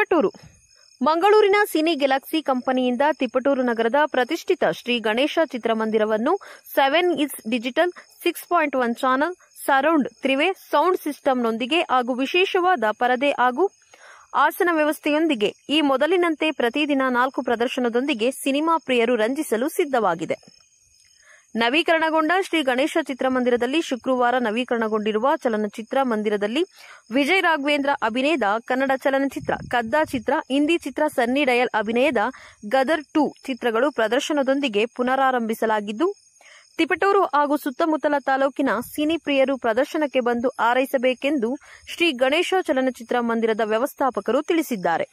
ತಿಪಟೂರು ಮಂಗಳೂರಿನ cine galaxy ಕಂಪನಿಯಿಂದ ತಿಪಟೂರು ನಗರದ ಪ್ರತಿಷ್ಠಿತ ಶ್ರೀ ಗಣೇಶ ಚಿತ್ರಮಂದಿರವನ್ನು ಸೆವೆನ್ ಇಸ್ digital six point one channel surround ತ್ರಿವೆ ಸೌಂಡ್ ಸಿಸ್ಟಂನೊಂದಿಗೆ ಹಾಗೂ ವಿಶೇಷವಾದ ಪರದೆ ಹಾಗೂ ಆಸನ ವ್ಯವಸ್ಥೆಯೊಂದಿಗೆ ಈ ಮೊದಲಿನಂತೆ ಪ್ರತಿದಿನ ನಾಲ್ಕು ಪ್ರದರ್ಶನದೊಂದಿಗೆ ಸಿನಿಮಾ ಪ್ರಿಯರು ರಂಜಿಸಲು ಸಿದ್ಧವಾಗಿದೆ ನವೀಕರಣಗೊಂಡ ಶ್ರೀ ಗಣೇಶ ಚಿತ್ರಮಂದಿರದಲ್ಲಿ ಶುಕ್ರವಾರ ನವೀಕರಣಗೊಂಡಿರುವ ಚಲನಚಿತ್ರ ಮಂದಿರದಲ್ಲಿ ವಿಜಯ್ ರಾಘವೇಂದ್ರ ಅಭಿನಯದ ಕನ್ನಡ ಚಲನಚಿತ್ರ ಕದ್ದ ಚಿತ್ರ ಹಿಂದಿ ಚಿತ್ರ ಸನ್ನಿ ಡಯಲ್ ಅಭಿನಯದ ಗದರ್ ಟು ಚಿತ್ರಗಳು ಪ್ರದರ್ಶನದೊಂದಿಗೆ ಪುನರಾರಂಭಿಸಲಾಗಿದ್ದು ತಿಪಟೂರು ಹಾಗೂ ಸುತ್ತಮುತ್ತಲ ತಾಲೂಕಿನ ಸಿನಿ ಪ್ರಿಯರು ಪ್ರದರ್ಶನಕ್ಕೆ ಬಂದು ಹಾರೈಸಬೇಕೆಂದು ಶ್ರೀ ಗಣೇಶ ಚಲನಚಿತ್ರ ಮಂದಿರದ ವ್ಯವಸ್ಥಾಪಕರು ತಿಳಿಸಿದ್ದಾರೆ